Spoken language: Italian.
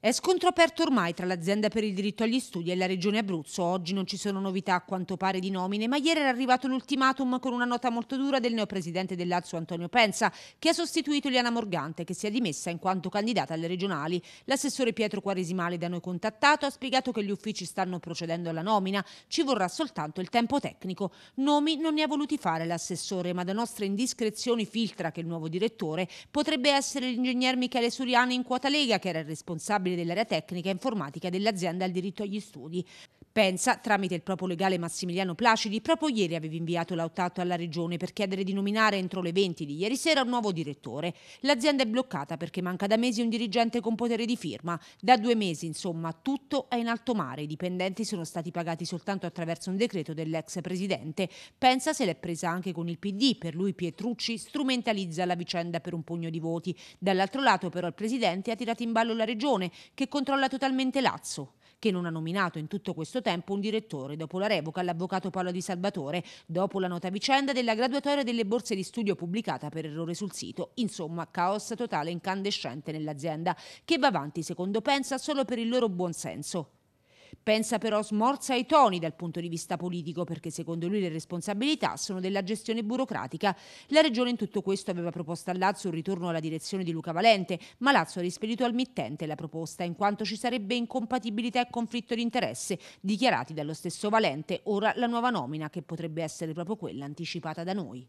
È scontro aperto ormai tra l'azienda per il diritto agli studi e la regione Abruzzo. Oggi non ci sono novità a quanto pare di nomine, ma ieri era arrivato l'ultimatum con una nota molto dura del neopresidente dell'Azzo Antonio Pensa, che ha sostituito Liana Morgante, che si è dimessa in quanto candidata alle regionali. L'assessore Pietro Quaresimale da noi contattato ha spiegato che gli uffici stanno procedendo alla nomina, ci vorrà soltanto il tempo tecnico. Nomi non ne ha voluti fare l'assessore, ma da nostre indiscrezioni filtra che il nuovo direttore potrebbe essere l'ingegner Michele Suriani in quota Lega, che era il responsabile responsabile dell'area tecnica e informatica dell'azienda al diritto agli studi. Pensa, tramite il proprio legale Massimiliano Placidi, proprio ieri aveva inviato l'autato alla Regione per chiedere di nominare entro le 20 di ieri sera un nuovo direttore. L'azienda è bloccata perché manca da mesi un dirigente con potere di firma. Da due mesi, insomma, tutto è in alto mare. I dipendenti sono stati pagati soltanto attraverso un decreto dell'ex presidente. Pensa se l'è presa anche con il PD. Per lui Pietrucci strumentalizza la vicenda per un pugno di voti. Dall'altro lato, però, il presidente ha tirato in ballo la Regione, che controlla totalmente Lazzo che non ha nominato in tutto questo tempo un direttore. Dopo la revoca, all'avvocato Paolo Di Salvatore, dopo la nota vicenda della graduatoria delle borse di studio pubblicata per errore sul sito. Insomma, caos totale incandescente nell'azienda, che va avanti, secondo Pensa, solo per il loro buon senso. Pensa però smorza i toni dal punto di vista politico perché secondo lui le responsabilità sono della gestione burocratica. La regione in tutto questo aveva proposto a Lazio un ritorno alla direzione di Luca Valente, ma Lazio ha rispedito al mittente la proposta in quanto ci sarebbe incompatibilità e conflitto di interesse dichiarati dallo stesso Valente, ora la nuova nomina che potrebbe essere proprio quella anticipata da noi.